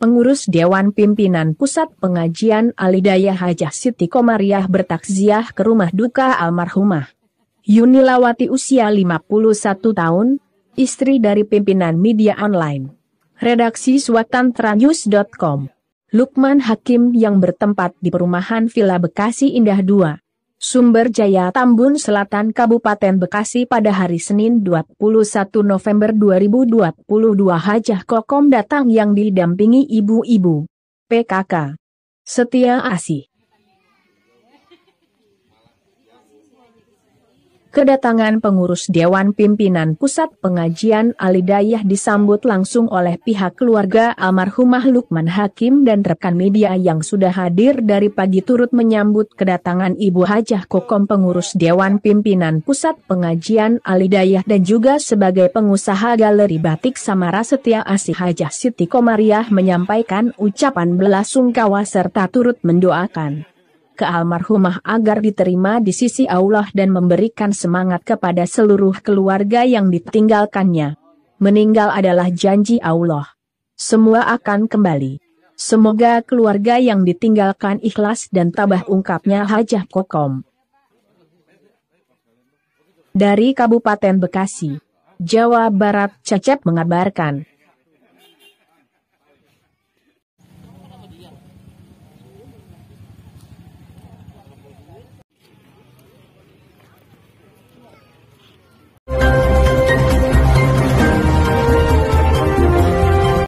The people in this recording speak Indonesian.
Pengurus Dewan Pimpinan Pusat Pengajian Alidaya Hajah Siti Komariah bertakziah ke rumah duka almarhumah. Yunilawati usia 51 tahun, istri dari pimpinan media online. Redaksi suatantranews.com Lukman Hakim yang bertempat di perumahan Villa Bekasi Indah 2, Sumber Jaya Tambun Selatan Kabupaten Bekasi pada hari Senin 21 November 2022 Hajah Kokom datang yang didampingi ibu-ibu. PKK. Setia Asih. Kedatangan pengurus Dewan Pimpinan Pusat Pengajian Alidayah disambut langsung oleh pihak keluarga almarhumah Lukman Hakim dan rekan media yang sudah hadir dari pagi turut menyambut kedatangan Ibu Hajah Kokom pengurus Dewan Pimpinan Pusat Pengajian Alidayah dan juga sebagai pengusaha galeri batik Samara Setia Asih Hajah Siti Komariah menyampaikan ucapan belasungkawa serta turut mendoakan ke almarhumah agar diterima di sisi Allah dan memberikan semangat kepada seluruh keluarga yang ditinggalkannya. Meninggal adalah janji Allah. Semua akan kembali. Semoga keluarga yang ditinggalkan ikhlas dan tabah ungkapnya Hajah Kokom. Dari Kabupaten Bekasi, Jawa Barat, Cecep mengabarkan.